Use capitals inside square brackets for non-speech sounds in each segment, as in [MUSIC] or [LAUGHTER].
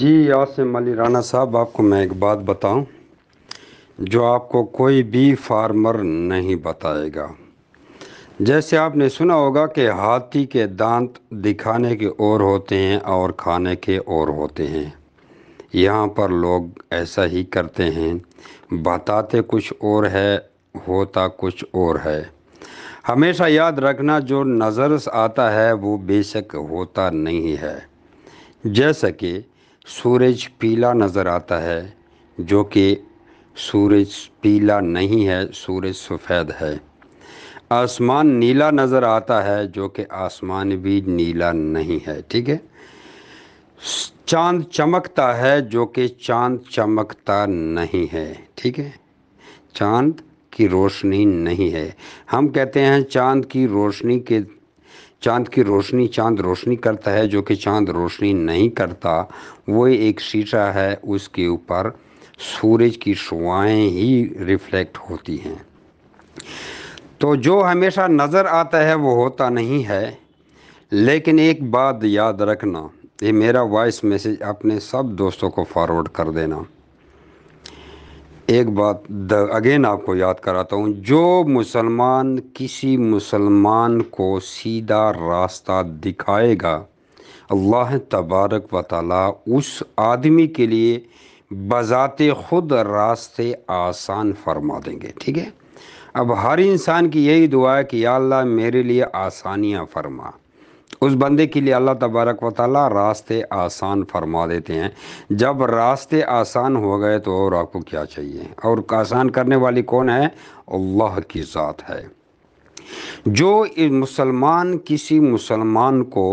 जी आसम अली राना साहब आपको मैं एक बात बताऊं जो आपको कोई भी फार्मर नहीं बताएगा जैसे आपने सुना होगा कि हाथी के दांत दिखाने के और होते हैं और खाने के और होते हैं यहाँ पर लोग ऐसा ही करते हैं बताते कुछ और है होता कुछ और है हमेशा याद रखना जो नज़र आता है वो बेशक होता नहीं है जैसा कि सूरज पीला नज़र आता है जो कि सूरज पीला नहीं है सूरज सफ़ेद है आसमान नीला नज़र आता है जो कि आसमान भी नीला नहीं है ठीक है चांद चमकता है जो कि चांद चमकता नहीं है ठीक है चांद की रोशनी नहीं है हम कहते हैं चांद की रोशनी के चांद की रोशनी चांद रोशनी करता है जो कि चांद रोशनी नहीं करता वो एक शीशा है उसके ऊपर सूरज की शुआएँ ही रिफ्लेक्ट होती हैं तो जो हमेशा नज़र आता है वो होता नहीं है लेकिन एक बात याद रखना ये मेरा वॉइस मैसेज अपने सब दोस्तों को फॉरवर्ड कर देना एक बात द अगेन आपको याद कराता हूँ जो मुसलमान किसी मुसलमान को सीधा रास्ता दिखाएगा अल्लाह तबारक व उस आदमी के लिए बजाते ख़ुद रास्ते आसान फरमा देंगे ठीक है अब हर इंसान की यही दुआ है कि या अल्लाह मेरे लिए आसानियाँ फरमा उस बंदे के लिए अल्लाह तबारक व ताली रास्ते आसान फरमा देते हैं जब रास्ते आसान हो गए तो और आपको क्या चाहिए और आसान करने वाली कौन है अल्लाह की ज़ात है जो मुसलमान किसी मुसलमान को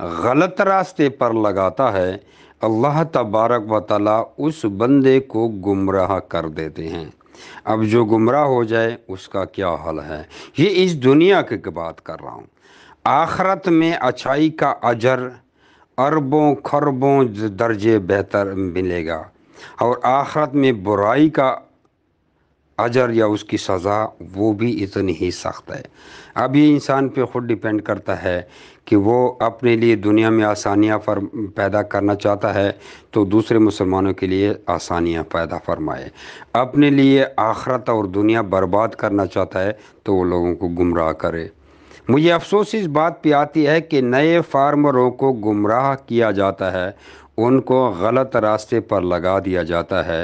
गलत रास्ते पर लगाता है अल्लाह तबारक व ताली उस बंदे को गुमराह कर देते हैं अब जो गुमराह हो जाए उसका क्या हल है ये इस दुनिया की बात कर रहा हूँ आखरत में अच्छाई का अजर अरबों खरबों दर्जे बेहतर मिलेगा और आखरत में बुराई का अजर या उसकी सज़ा वो भी इतनी ही सख्त है अब ये इंसान पे खुद डिपेंड करता है कि वो अपने लिए दुनिया में आसानियाँ फर पैदा करना चाहता है तो दूसरे मुसलमानों के लिए आसानियाँ पैदा फरमाए अपने लिए आखरत और दुनिया बर्बाद करना चाहता है तो वो लोगों को गुमराह करे मुझे अफसोस इस बात पर आती है कि नए फार्मरों को गुमराह किया जाता है उनको गलत रास्ते पर लगा दिया जाता है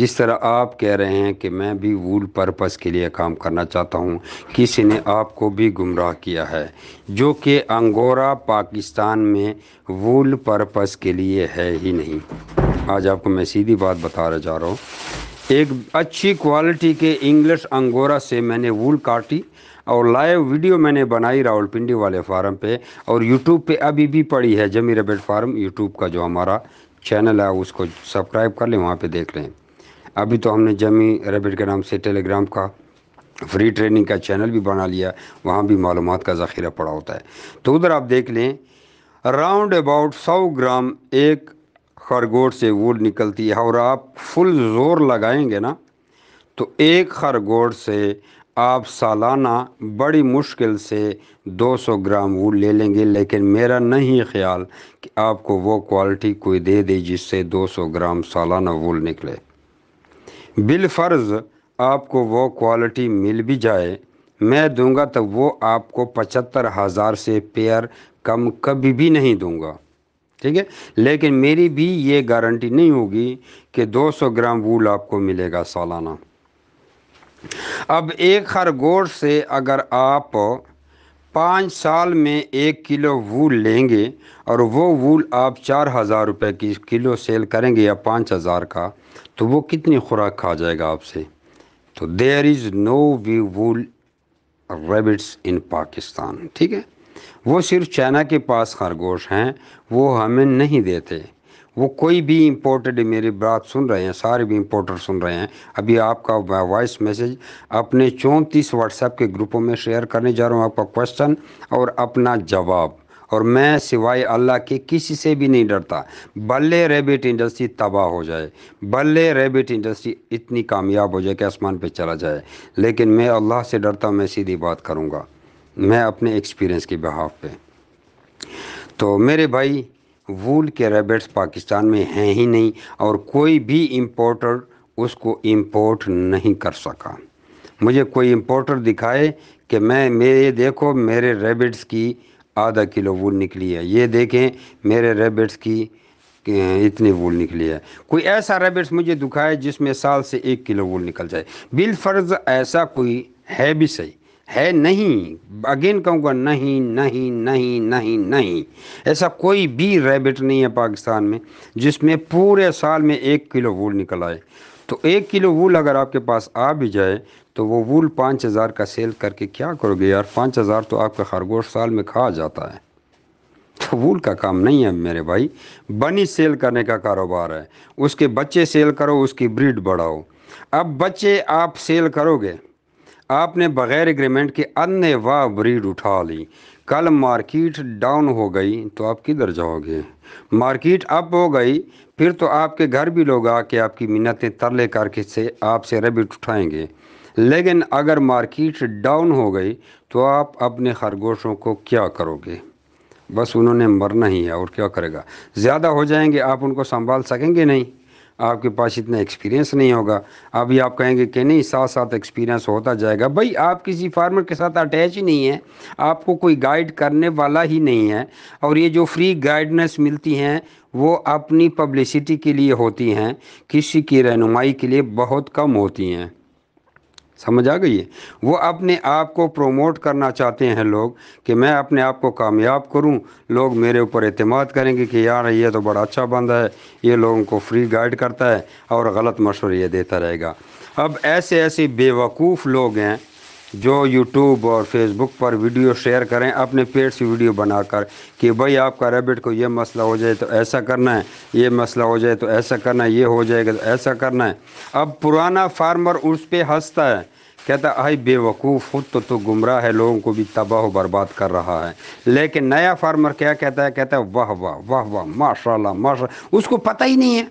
जिस तरह आप कह रहे हैं कि मैं भी वूल पर्पस के लिए काम करना चाहता हूँ किसी ने आपको भी गुमराह किया है जो कि अंगोरा पाकिस्तान में वूल पर्पस के लिए है ही नहीं आज आपको मैं सीधी बात बता रहा जा रहा हूँ एक अच्छी क्वालिटी के इंग्लिश अंगोरा से मैंने वूल काटी और लाइव वीडियो मैंने बनाई रावलपिंडी वाले फार्म पे और यूट्यूब पे अभी भी पड़ी है जमी रबेट फार्म यूट्यूब का जो हमारा चैनल है उसको सब्सक्राइब कर लें वहाँ पे देख लें अभी तो हमने जमी रबेट के नाम से टेलीग्राम का फ्री ट्रेनिंग का चैनल भी बना लिया वहाँ भी मालूम का ज़ख़ीरा पड़ा होता है तो उधर आप देख लें राउंड अबाउट सौ ग्राम एक खरगोश से वूल निकलती है और आप फुल ज़ोर लगाएंगे ना तो एक खरगोश से आप सालाना बड़ी मुश्किल से 200 ग्राम वूल ले लेंगे लेकिन मेरा नहीं ख्याल कि आपको वो क्वालिटी कोई दे दे जिससे 200 ग्राम सालाना वूल निकले बिलफ़र्ज़ आपको वो क्वालिटी मिल भी जाए मैं दूंगा तो वो आपको पचहत्तर हज़ार से पेयर कम कभी भी नहीं दूंगा ठीक है लेकिन मेरी भी ये गारंटी नहीं होगी कि 200 ग्राम वूल आपको मिलेगा सालाना अब एक खरगोश से अगर आप पाँच साल में एक किलो वूल लेंगे और वो वूल आप चार हज़ार रुपये की किलो सेल करेंगे या पाँच हज़ार का तो वो कितनी खुराक खा जाएगा आपसे तो there is no we wool rabbits in Pakistan ठीक है वो सिर्फ चाइना के पास खरगोश हैं वो हमें नहीं देते वो कोई भी इम्पोर्टेड मेरी बात सुन रहे हैं सारे भी इम्पोर्टर सुन रहे हैं अभी आपका वॉइस मैसेज अपने चौंतीस व्हाट्सएप के ग्रुपों में शेयर करने जा रहा हूँ आपका क्वेश्चन और अपना जवाब और मैं सिवाय अल्लाह के किसी से भी नहीं डरता बल्ले रेबिट इंडस्ट्री तबाह हो जाए बल्ले रेबिट इंडस्ट्री इतनी कामयाब हो जाए कि आसमान पे चला जाए लेकिन मैं अल्लाह से डरता मैं सीधी बात करूँगा मैं अपने एक्सपीरियंस के बहाव पे तो मेरे भाई वूल के रेबेट्स पाकिस्तान में हैं ही नहीं और कोई भी इम्पोर्टर उसको इम्पोर्ट नहीं कर सका मुझे कोई इम्पोर्टर दिखाए कि मैं मेरे देखो मेरे रेबिट्स की आधा किलो वूल निकली है ये देखें मेरे रेबिट्स की इतनी वूल निकली है कोई ऐसा रेबिट्स मुझे दिखाए जिसमें साल से एक किलो वूल निकल जाए बिलफर्ज़ ऐसा कोई है भी सही है नहीं अगेन कहूँगा नहीं नहीं नहीं नहीं नहीं ऐसा कोई भी रैबिट नहीं है पाकिस्तान में जिसमें पूरे साल में एक किलो वूल निकल आए तो एक किलो वूल अगर आपके पास आ भी जाए तो वो वूल पाँच हज़ार का सेल करके क्या करोगे यार पाँच हज़ार तो आपका खरगोश साल में खा जाता है तो वूल का काम नहीं है मेरे भाई बनी सेल करने का कारोबार है उसके बच्चे सेल करो उसकी ब्रीड बढ़ाओ अब बच्चे आप सेल करोगे आपने बग़ैर एग्रीमेंट के अन्य वाह ब्रीड उठा ली कल मार्केट डाउन हो गई तो आप किधर जाओगे मार्केट अप हो गई फिर तो आपके घर भी लोग आके आपकी मिन्नतें तरले करके से आपसे रेबिट उठाएंगे लेकिन अगर मार्केट डाउन हो गई तो आप अपने खरगोशों को क्या करोगे बस उन्होंने मरना ही है और क्या करेगा ज़्यादा हो जाएंगे आप उनको संभाल सकेंगे नहीं आपके पास इतना एक्सपीरियंस नहीं होगा अभी आप कहेंगे कि नहीं साथ साथ एक्सपीरियंस होता जाएगा भाई आप किसी फार्मर के साथ अटैच ही नहीं है आपको कोई गाइड करने वाला ही नहीं है और ये जो फ्री गाइडनेस मिलती हैं वो अपनी पब्लिसिटी के लिए होती हैं किसी की रहनुमाई के लिए बहुत कम होती हैं समझ आ गई है वो अपने आप को प्रोमोट करना चाहते हैं लोग कि मैं अपने आप को कामयाब करूं लोग मेरे ऊपर अतमाद करेंगे कि यार ये तो बड़ा अच्छा बंदा है ये लोगों को फ्री गाइड करता है और गलत मशवरे देता रहेगा अब ऐसे ऐसे बेवकूफ़ लोग हैं जो यूट्यूब और फेसबुक पर वीडियो शेयर करें अपने पेट से वीडियो बनाकर कि भाई आपका रेबिट को ये मसला हो जाए तो ऐसा करना है ये मसला हो जाए तो ऐसा करना है ये हो जाएगा तो ऐसा करना है अब पुराना फार्मर उस पर हंसता है कहता आई बेवकूफ़ खुद तो तो गुमराह है लोगों को भी तबाह बर्बाद कर रहा है लेकिन नया फार्मर क्या कहता है कहता है वाह वाह वाह वाह माशा माशा उसको पता ही नहीं है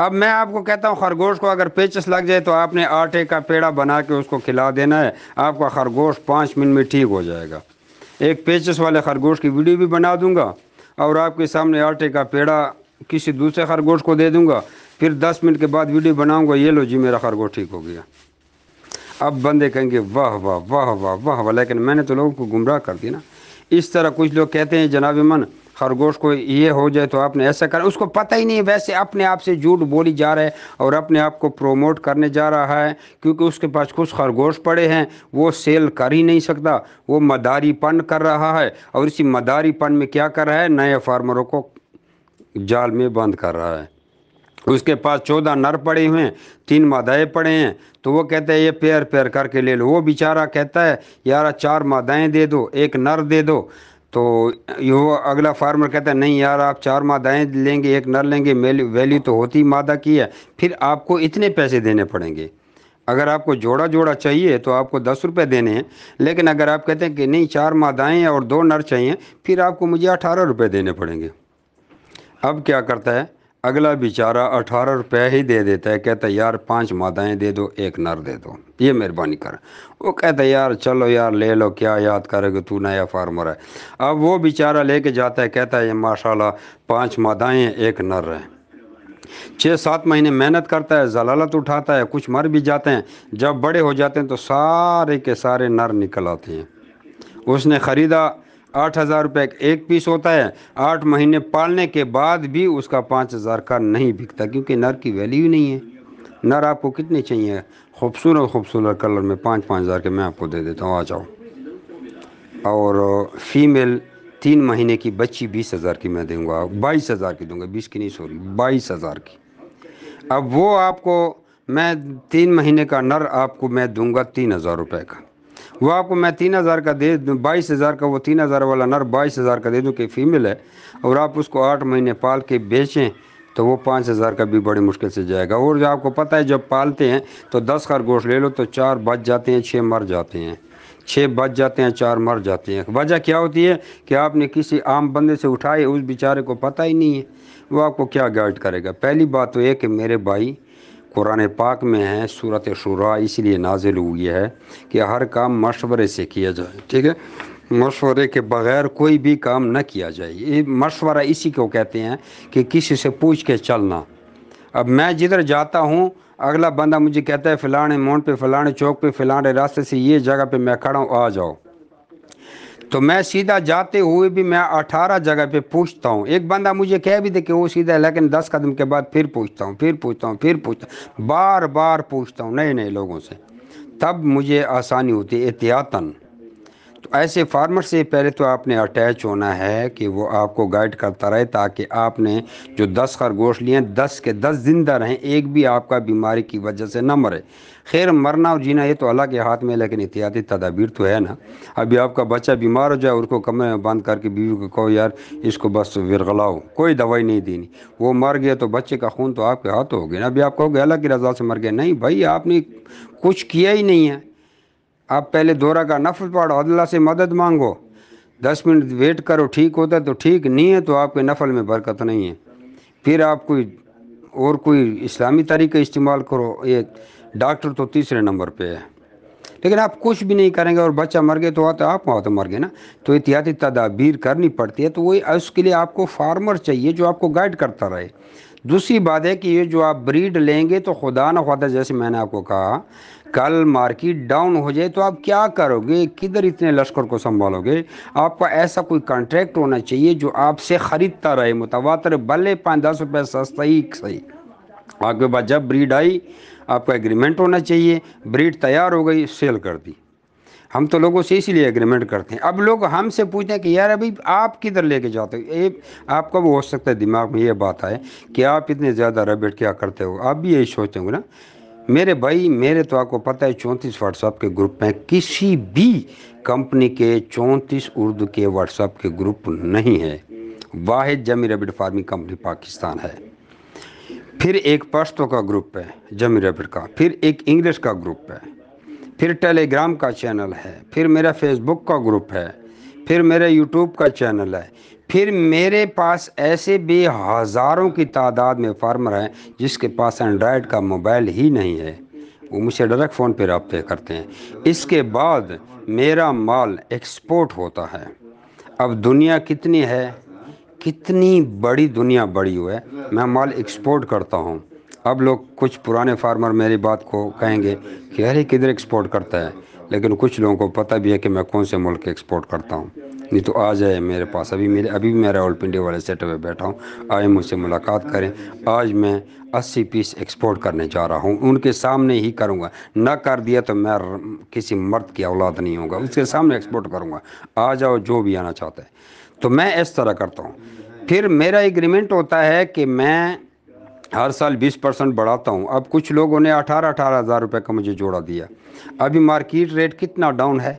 अब मैं आपको कहता हूँ खरगोश को अगर पेचस लग जाए तो आपने आटे का पेड़ा बना के उसको खिला देना है आपका खरगोश पाँच मिनट में ठीक हो जाएगा एक पेचस वाले खरगोश की वीडियो भी बना दूंगा और आपके सामने आटे का पेड़ा किसी दूसरे खरगोश को दे दूंगा फिर दस मिनट के बाद वीडियो बनाऊंगा ये लो जी मेरा खरगोश ठीक हो गया अब बंदे कहेंगे वाह वाह वाह वाह वाह वाह लेकिन मैंने तो लोगों को गुमराह कर दिया ना इस तरह कुछ लोग कहते हैं जनाब मन खरगोश को ये हो जाए तो आपने ऐसा करा उसको पता ही नहीं है वैसे अपने आप से झूठ बोली जा रहा है और अपने आप को प्रोमोट करने जा रहा है क्योंकि उसके पास कुछ खरगोश पड़े हैं वो सेल कर ही नहीं सकता वो मदारीपन कर रहा है और इसी मदारीपन में क्या कर रहा है नए फार्मरों को जाल में बंद कर रहा है उसके पास चौदह नर पड़े हुए हैं तीन मादाएँ पड़े हैं तो वो कहते हैं ये पैर पैर करके ले लो वो बेचारा कहता है यार चार मादाएँ दे दो एक नर दे दो तो यो अगला फार्मर कहता है नहीं यार आप चार मादाएँ लेंगे एक नर लेंगे वैल्यू तो होती मादा की है फिर आपको इतने पैसे देने पड़ेंगे अगर आपको जोड़ा जोड़ा चाहिए तो आपको दस रुपये देने हैं लेकिन अगर आप कहते हैं कि नहीं चार मादाएँ और दो नर चाहिए फिर आपको मुझे अठारह रुपये देने पड़ेंगे अब क्या करता है अगला बेचारा अठारह रुपये ही दे देता है कहता है यार पांच मादाएं दे दो एक नर दे दो ये मेहरबानी कर वो कहता है यार चलो यार ले लो क्या याद करेगा तू नया फार्मर है अब वो बेचारा लेके जाता है कहता है ये माशाल्लाह पांच मादाएं एक नर है छः सात महीने मेहनत करता है जलालत उठाता है कुछ मर भी जाते हैं जब बड़े हो जाते हैं तो सारे के सारे नर निकल आते हैं उसने ख़रीदा आठ हज़ार रुपये का एक पीस होता है आठ महीने पालने के बाद भी उसका पाँच हज़ार का नहीं बिकता क्योंकि नर की वैल्यू नहीं है नर आपको कितने चाहिए खूबसूरत खूबसूरत कलर में पाँच पाँच हज़ार के मैं आपको दे देता हूँ आ जाओ और फीमेल तीन महीने की बच्ची बीस हज़ार की मैं दूँगा बाईस हज़ार की दूँगा बीस की नहीं सॉरी बाईस हज़ार की अब वो आपको मैं तीन महीने का नर आपको मैं दूँगा तीन हज़ार रुपये का वो आपको मैं तीन हज़ार का दे दूँ बाईस हज़ार का वो तीन हज़ार वाला नर बाईस हज़ार का दे दूँ कि फीमेल है और आप उसको आठ महीने पाल के बेचें तो वो पाँच हज़ार का भी बड़ी मुश्किल से जाएगा और जो आपको पता है जब पालते हैं तो दस खरगोश ले लो तो चार बच जाते हैं छः मर जाते हैं छः बच जाते हैं चार मर जाते हैं वजह क्या होती है कि आपने किसी आम बंदे से उठाए उस बेचारे को पता ही नहीं है वो आपको क्या गाइड करेगा पहली बात तो ये कि मेरे भाई कुरान पाक में है सूरत शुरा इसलिए नाजिल हुई है कि हर काम मशवरे से किया जाए ठीक है मशवरे के बगैर कोई भी काम न किया जाए ये मशवरा इसी को कहते हैं कि किसी से पूछ के चलना अब मैं जिधर जाता हूँ अगला बंदा मुझे कहता है फ़लाने मोड़ पे फ़लाने चौक पे फ़लाने रास्ते से ये जगह पे मैं खड़ा हूँ आ जाओ तो मैं सीधा जाते हुए भी मैं अठारह जगह पे पूछता हूँ एक बंदा मुझे कह भी दे कि वो सीधा है लेकिन दस कदम के बाद फिर पूछता हूँ फिर पूछता हूँ फिर पूछता हूँ बार बार पूछता हूँ नए नए लोगों से तब मुझे आसानी होती है एहतियातन तो ऐसे फार्मर से पहले तो आपने अटैच होना है कि वो आपको गाइड करता रहे ताकि आपने जो दस खरगोश लिए दस के दस ज़िंदा रहें एक भी आपका बीमारी की वजह से ना मरे खैर मरना और जीना ये तो अल्लाह के हाथ में लेकिन एहतियाती तदाबीर तो है ना अभी आपका बच्चा बीमार हो जाए उसको कमरे में बंद करके बीवी को कहो यार इसको बस विरगलाओ कोई दवाई नहीं देनी वो मर गया तो बच्चे का खून तो आपके हाथ हो गया ना अभी आप कहोगे अल्लाह की रजा से मर गया नहीं भाई आपने कुछ किया ही नहीं है आप पहले दौरा का नफल पाड़ो अल्लाह से मदद मांगो दस मिनट वेट करो ठीक होता है तो ठीक नहीं है तो आपके नफल में बरकत नहीं है फिर आप कोई और कोई इस्लामी तरीके इस्तेमाल करो ये डॉक्टर तो तीसरे नंबर पे है लेकिन आप कुछ भी नहीं करेंगे और बच्चा मर गए तो वहाँ आप वहाँ तो मर गए ना तो एहतियाती तदाबीर करनी पड़ती है तो वही उसके लिए आपको फार्मर चाहिए जो आपको गाइड करता रहे दूसरी बात है कि ये जो आप ब्रीड लेंगे तो खुदा न खुदा जैसे मैंने आपको कहा कल मार्केट डाउन हो जाए तो आप क्या करोगे किधर इतने लश्कर को संभालोगे आपका ऐसा कोई कॉन्ट्रैक्ट होना चाहिए जो आपसे ख़रीदता रहे मुतवातर भले पाँच दस रुपये सस्ता ही सही आपके पास जब ब्रीड आई आपका एग्रीमेंट होना चाहिए ब्रीड तैयार हो गई सेल कर दी हम तो लोगों से इसीलिए एग्रीमेंट करते हैं अब लोग हमसे पूछते हैं कि यार अभी आप किधर लेके जाते हो ये आपका वो हो सकता है दिमाग में ये बात आए कि आप इतने ज़्यादा रबेट क्या करते हो आप भी यही सोचते होंगे ना मेरे भाई मेरे तो आपको पता है चौंतीस व्हाट्सएप के ग्रुप में किसी भी कंपनी के चौंतीस उर्दू के व्हाट्सएप के ग्रुप नहीं है वाहिद जमी रेबिड फार्मिंग कंपनी पाकिस्तान है फिर एक पश्तो का ग्रुप है जमी रेबिड का फिर एक इंग्लिश का ग्रुप है फिर टेलीग्राम का चैनल है फिर मेरा फेसबुक का ग्रुप है फिर मेरे यूट्यूब का चैनल है फिर मेरे पास ऐसे भी हज़ारों की तादाद में फार्मर हैं जिसके पास एंड्रॉयड का मोबाइल ही नहीं है वो मुझसे डायरेक्ट फ़ोन पर रबते करते हैं इसके बाद मेरा माल एक्सपोर्ट होता है अब दुनिया कितनी है कितनी बड़ी दुनिया बड़ी हुई है मैं माल एक्सपोर्ट करता हूँ अब लोग कुछ पुराने फार्मर मेरी बात को कहेंगे कि अरे किधर एक्सपोर्ट करता है लेकिन कुछ लोगों को पता भी है कि मैं कौन से मुल्क एक्सपोर्ट करता हूँ नहीं तो आ जाए मेरे पास अभी मेरे अभी मैं पिंडी वाले सेट में बैठा हूँ आए मुझसे मुलाकात करें आज मैं अस्सी पीस एक्सपोर्ट करने जा रहा हूँ उनके सामने ही करूँगा ना कर दिया तो मैं किसी मर्द की औलाद नहीं होगा उसके सामने एक्सपोर्ट करूँगा आ जाओ जो भी आना चाहता है तो मैं इस तरह करता हूँ फिर मेरा एग्रीमेंट होता है कि मैं हर साल 20 परसेंट बढ़ाता हूँ अब कुछ लोगों ने अठारह अठारह हज़ार रुपये का मुझे जोड़ा दिया अभी मार्केट रेट कितना डाउन है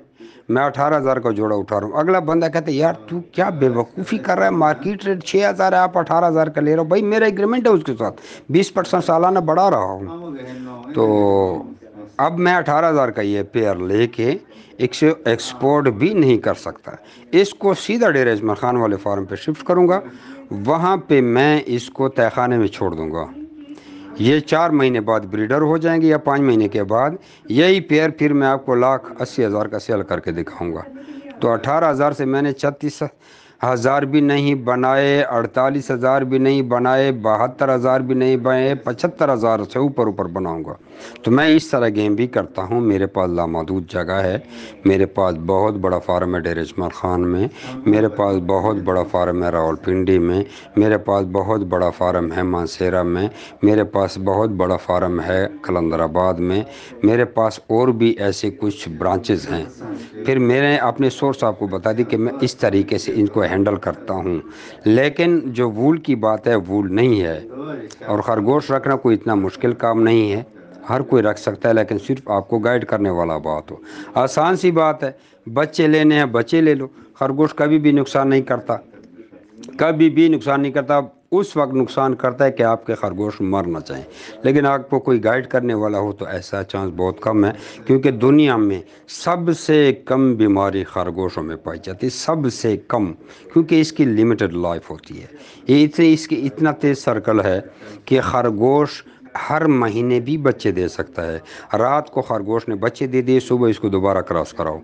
मैं अठारह हज़ार का जोड़ा उठा रहा हूँ अगला बंदा कहता है यार तू क्या बेवकूफ़ी कर रहा है मार्केट रेट छः हज़ार है आप अठारह हज़ार का ले रहे हो भाई मेरा एग्रीमेंट है उसके साथ बीस परसेंट सालाना बढ़ा रहा हूँ तो अब मैं अठारह हज़ार का ये पेयर लेके से एक्सपोर्ट भी नहीं कर सकता इसको सीधा डेरा अजमर खान वाले फार्म पर शिफ्ट करूँगा वहाँ पर मैं इसको खाने में छोड़ दूँगा ये चार महीने बाद ब्रीडर हो जाएंगे या पाँच महीने के बाद यही पेयर फिर मैं आपको लाख अस्सी हज़ार का सेल करके दिखाऊंगा तो अठारह हज़ार से मैंने छत्तीस हज़ार भी नहीं बनाए अड़तालीस हज़ार भी नहीं बनाए बहत्तर हज़ार भी नहीं बनाए पचहत्तर हज़ार से ऊपर ऊपर बनाऊंगा तो मैं इस तरह गेम भी करता हूँ मेरे पास लामादूद जगह है मेरे पास बहुत बड़ा फार्म है डेर खान में मेरे पास बहुत बड़ा फार्म है रावलपिंडी में मेरे पास बहुत बड़ा फार्म है मानसेरा में मेरे पास बहुत बड़ा फार्म है कलंदराबाद में मेरे पास और भी ऐसे कुछ ब्रांचेज़ हैं फिर मेरे अपने सोर्स आपको बता दी कि मैं इस तरीके से इनको हैंडल करता हूँ लेकिन जो वूल की बात है वूल नहीं है और खरगोश रखना कोई इतना मुश्किल काम नहीं है हर कोई रख सकता है लेकिन सिर्फ आपको गाइड करने वाला बात हो आसान सी बात है बच्चे लेने हैं बच्चे ले लो खरगोश कभी भी नुकसान नहीं करता कभी भी नुकसान नहीं करता उस वक्त नुकसान करता है कि आपके खरगोश मर ना चाहें लेकिन आपको कोई गाइड करने वाला हो तो ऐसा चांस बहुत कम है क्योंकि दुनिया में सबसे कम बीमारी खरगोशों में पाई जाती है सबसे कम क्योंकि इसकी लिमिटेड लाइफ होती है ये इतने इसकी इतना तेज़ सर्कल है कि खरगोश हर महीने भी बच्चे दे सकता है रात को खरगोश ने बच्चे दे दिए सुबह इसको दोबारा क्रॉस कराओ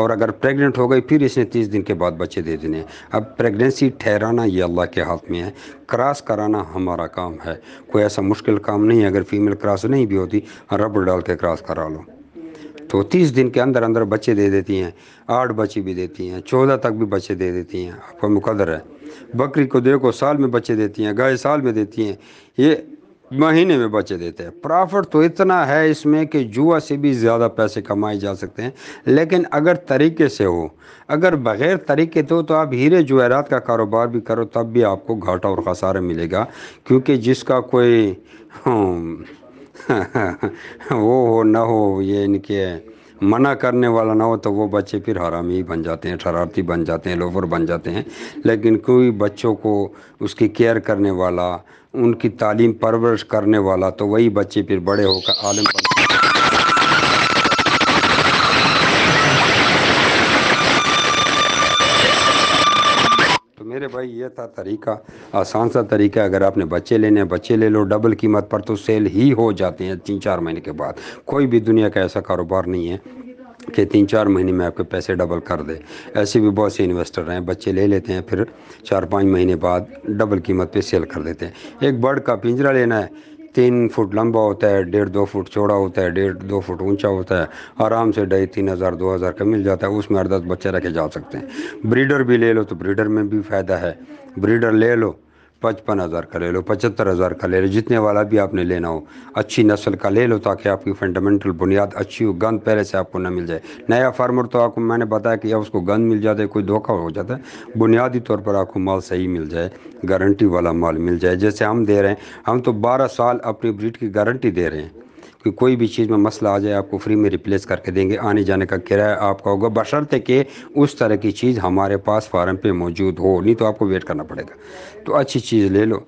और अगर प्रेग्नेंट हो गई फिर इसने तीस दिन के बाद बच्चे दे देने अब प्रेगनेंसी ठहराना ये अल्लाह के हाथ में है क्रॉस कराना हमारा काम है कोई ऐसा मुश्किल काम नहीं है अगर फीमेल क्रॉस नहीं भी होती रबड़ डाल के क्रॉस करा लो तो तीस दिन के अंदर अंदर बच्चे दे देती हैं आठ बच्चे भी देती हैं चौदह तक भी बच्चे दे देती हैं आपका मुकदर है बकरी को देखो साल में बच्चे देती हैं गाय साल में देती हैं ये महीने में बचे देते हैं प्रॉफिट तो इतना है इसमें कि जुआ से भी ज़्यादा पैसे कमाए जा सकते हैं लेकिन अगर तरीके से हो अगर बग़ैर तरीके तो तो आप हीरे जवाहरात का कारोबार भी करो तब भी आपको घाटा और खसारा मिलेगा क्योंकि जिसका कोई हम्म, [LAUGHS] वो हो ना हो ये इनके मना करने वाला ना हो तो वो बच्चे फिर हरामी बन जाते हैं शरारती बन जाते हैं लोफर बन जाते हैं लेकिन कोई बच्चों को उसकी केयर करने वाला उनकी तालीम परवरिश करने वाला तो वही बच्चे फिर बड़े होकर आलम तो मेरे भाई ये था तरीका आसान सा तरीका अगर आपने बच्चे लेने बच्चे ले लो डबल कीमत पर तो सेल ही हो जाते हैं तीन चार महीने के बाद कोई भी दुनिया का ऐसा कारोबार नहीं है कि तीन चार महीने में आपके पैसे डबल कर दे ऐसे भी बहुत से इन्वेस्टर हैं बच्चे ले लेते हैं फिर चार पाँच महीने बाद डबल कीमत पे सेल कर देते हैं एक बर्ड का पिंजरा लेना है तीन फुट लंबा होता है डेढ़ दो फुट चौड़ा होता है डेढ़ दो फुट ऊंचा होता है आराम से ढाई तीन हज़ार दो हज़ार का मिल जाता है उसमें हर दस बच्चे रखे जा सकते हैं ब्रीडर भी ले लो तो ब्रीडर में भी फ़ायदा है ब्रीडर ले लो पचपन हज़ार का ले लो पचहत्तर हज़ार का ले लो जितने वाला भी आपने लेना हो अच्छी नस्ल का ले लो ताकि आपकी फंडामेंटल बुनियाद अच्छी हो गंद पहले से आपको ना मिल जाए नया फार्मर तो आपको मैंने बताया कि या उसको गंद मिल जाता है कोई धोखा हो जाता है बुनियादी तौर पर आपको माल सही मिल जाए गारंटी वाला माल मिल जाए जैसे हम दे रहे हैं हम तो बारह साल अपनी ब्रिड की गारंटी दे रहे हैं कि कोई भी चीज़ में मसला आ जाए आपको फ्री में रिप्लेस करके देंगे आने जाने का किराया आपका होगा बशर्त कि उस तरह की चीज़ हमारे पास फार्म पे मौजूद हो नहीं तो आपको वेट करना पड़ेगा तो अच्छी चीज़ ले लो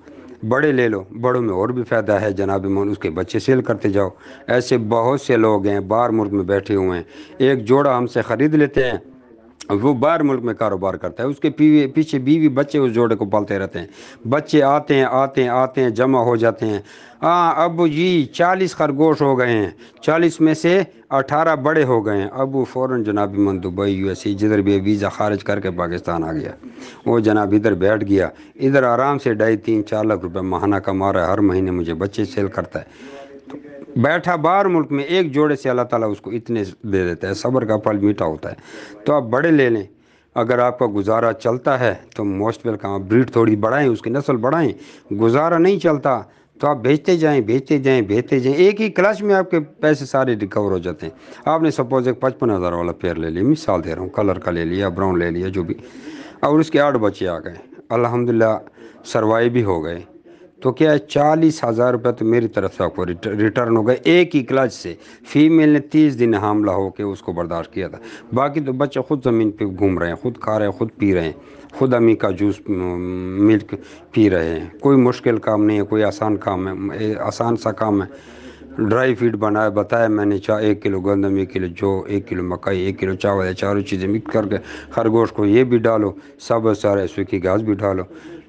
बड़े ले लो बड़ों में और भी फ़ायदा है जनाब मोहन उसके बच्चे सेल करते जाओ ऐसे बहुत से लोग हैं बाहर मुल्क में बैठे हुए हैं एक जोड़ा हमसे ख़रीद लेते हैं वो बाहर मुल्क में कारोबार करता है उसके पीछे बीवी बच्चे उस जोड़े को पालते रहते हैं बच्चे आते हैं आते हैं आते हैं जमा हो जाते हैं हाँ अब जी चालीस खरगोश हो गए हैं चालीस में से अठारह बड़े हो गए हैं अब वो फ़ौर जनाब मन दुबई यू एस जिधर भी वीज़ा खारिज करके पाकिस्तान आ गया वो जनाब इधर बैठ गया इधर आराम से ढाई तीन चार लाख रुपये महाना कमा रहा है हर महीने मुझे बच्चे सेल करता है बैठा बाहर मुल्क में एक जोड़े से अल्लाह ताला उसको इतने दे देता है सब्र का फल मीठा होता है तो आप बड़े ले लें अगर आपका गुजारा चलता है तो मोस्ट वेलकम आप ब्रीड थोड़ी बढ़ाएं उसकी नस्ल बढ़ाएं गुजारा नहीं चलता तो आप भेजते जाएं भेजते जाएं भेजते जाएं एक ही क्लच में आपके पैसे सारे रिकवर हो जाते हैं आपने सपोज एक पचपन हज़ार वाला पेयर ले लिया मिसाल दे रहा हूँ कलर का ले लिया ब्राउन ले लिया जो भी और उसके आठ बच्चे आ गए अलहमदिल्ला सर्वाइव भी हो गए तो क्या चालीस हज़ार रुपये तो मेरी तरफ से आपको रिटर्न हो गए एक ही क्लच से फीमेल ने तीस दिन हमला होकर उसको बर्दाश्त किया था बाकी तो बच्चे खुद ज़मीन पे घूम रहे हैं खुद खा रहे हैं खुद पी रहे हैं खुद अमी का जूस मिल्क पी रहे हैं कोई मुश्किल काम नहीं है कोई आसान काम है आसान सा काम है ड्राई फीड बनाया बताया मैंने चाह एक किलो गंदम एक किलो जो एक किलो मकई एक किलो चावल या चारों चीज़ें मिक्स करके खरगोश को ये भी डालो सब सारे सूखी घास भी डालो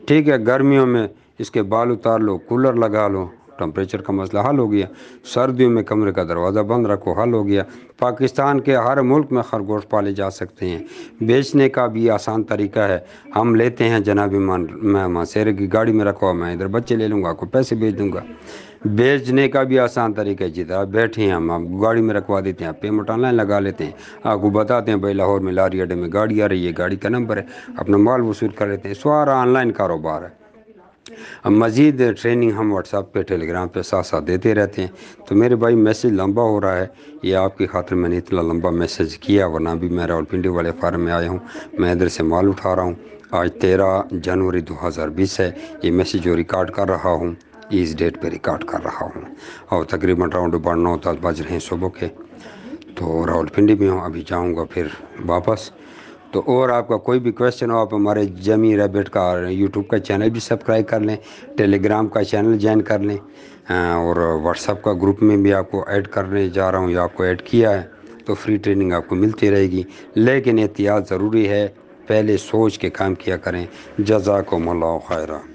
ठीक है गर्मियों में इसके बाल उतार लो कूलर लगा लो टम्परेचर का मसला हल हो गया सर्दियों में कमरे का दरवाज़ा बंद रखो हल हो गया पाकिस्तान के हर मुल्क में खरगोश पाले जा सकते हैं बेचने का भी आसान तरीका है हम लेते हैं जनाब मेहमान शेर की गाड़ी में रखो मैं इधर बच्चे ले लूँगा आपको पैसे भेज दूँगा बेचने का भी आसान तरीका है जिधर आप बैठे हैं हम आप गाड़ी में रखवा देते हैं आप पेमेंट ऑनलाइन लगा लेते हैं आपको बताते हैं भाई लाहौर में लारी अड्डे में गाड़ी आ रही है गाड़ी का नंबर है अपना माल वसूल कर लेते हैं सारा ऑनलाइन कारोबार है अब मज़ीद ट्रेनिंग हम व्हाट्सएप पे टेलीग्राम पे साथ साथ देते रहते हैं तो मेरे भाई मैसेज लंबा हो रहा है ये आपकी खातर मैंने इतना लंबा मैसेज किया वरना भी मैं रावलपिंडी वाले फार्म में आया हूँ मैं इधर से माल उठा रहा हूँ आज तेरह जनवरी 2020 है ये मैसेज जो रिकॉर्ड कर रहा हूँ इस डेट पर रिकॉर्ड कर रहा हूँ और तकरीबन राउंड बढ़ नौ दस बज रहे हैं सुबह के तो रावलपिंडी में हूँ अभी जाऊँगा फिर वापस तो और आपका कोई भी क्वेश्चन हो आप हमारे जमी रेबिट का यूट्यूब का चैनल भी सब्सक्राइब कर लें टेलीग्राम का चैनल ज्वाइन कर लें हाँ, और व्हाट्सअप का ग्रुप में भी आपको ऐड करने जा रहा हूँ या आपको ऐड किया है तो फ्री ट्रेनिंग आपको मिलती रहेगी लेकिन एहतियात ज़रूरी है पहले सोच के काम किया करें जजाक मल्ला खैरा